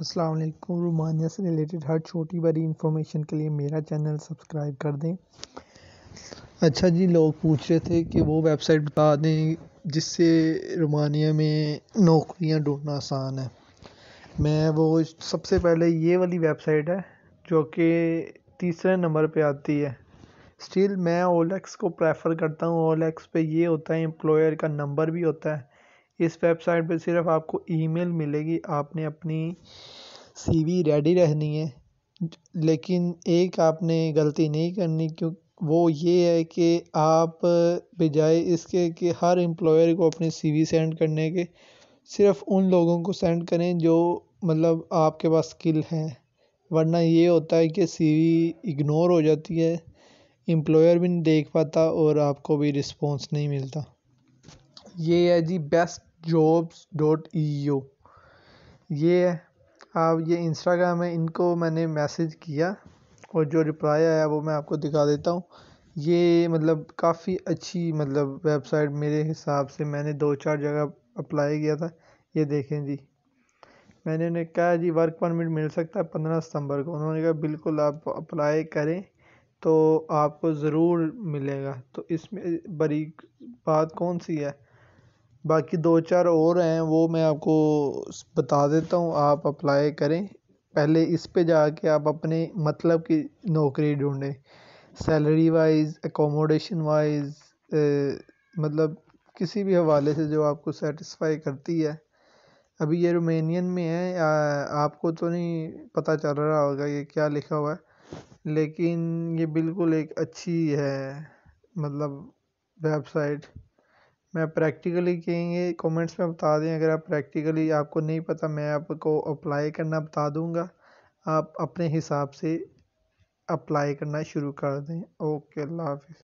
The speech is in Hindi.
अस्सलाम रोमानिया से रिलेटेड हर छोटी बड़ी इन्फॉर्मेशन के लिए मेरा चैनल सब्सक्राइब कर दें अच्छा जी लोग पूछ रहे थे कि वो वेबसाइट बता दें जिससे रोमानिया में नौकरियां ढूंढना आसान है मैं वो सबसे पहले ये वाली वेबसाइट है जो कि तीसरे नंबर पे आती है स्टिल मैं ओलेक्स को प्रेफर करता हूँ ओलेक्स पे ये होता है एम्प्लॉयर का नंबर भी होता है इस वेबसाइट पर सिर्फ आपको ईमेल मिलेगी आपने अपनी सीवी रेडी रहनी है लेकिन एक आपने गलती नहीं करनी क्यों वो ये है कि आप बजाय इसके कि हर एम्प्लॉयर को अपनी सीवी सेंड करने के सिर्फ उन लोगों को सेंड करें जो मतलब आपके पास स्किल हैं वरना ये होता है कि सीवी इग्नोर हो जाती है एम्प्लॉयर भी नहीं देख पाता और आपको भी रिस्पॉन्स नहीं मिलता ये है जी best jobs dot E O ये आप ये इंस्टाग्राम है इनको मैंने मैसेज किया और जो रिप्लाई आया वो मैं आपको दिखा देता हूँ ये मतलब काफ़ी अच्छी मतलब वेबसाइट मेरे हिसाब से मैंने दो चार जगह अप्लाई किया था ये देखें जी मैंने उन्हें कहा जी वर्क परमिट मिल सकता है पंद्रह सितंबर को उन्होंने कहा बिल्कुल आप अप्लाई करें तो आपको ज़रूर मिलेगा तो इसमें बड़ी बात कौन सी है बाकी दो चार और हैं वो मैं आपको बता देता हूँ आप अप्लाई करें पहले इस पे जाके आप अपने मतलब की नौकरी ढूंढें सैलरी वाइज एकोमोडेशन वाइज मतलब किसी भी हवाले से जो आपको सेटिस्फाई करती है अभी ये रोमेनियन में है आ, आपको तो नहीं पता चल रहा होगा ये क्या लिखा हुआ है लेकिन ये बिल्कुल एक अच्छी है मतलब वेबसाइट मैं प्रैक्टिकली कहेंगे कमेंट्स में बता दें अगर आप प्रैक्टिकली आपको नहीं पता मैं आपको अप्लाई करना बता दूंगा आप अपने हिसाब से अप्लाई करना शुरू कर दें ओके अल्लाह हाफि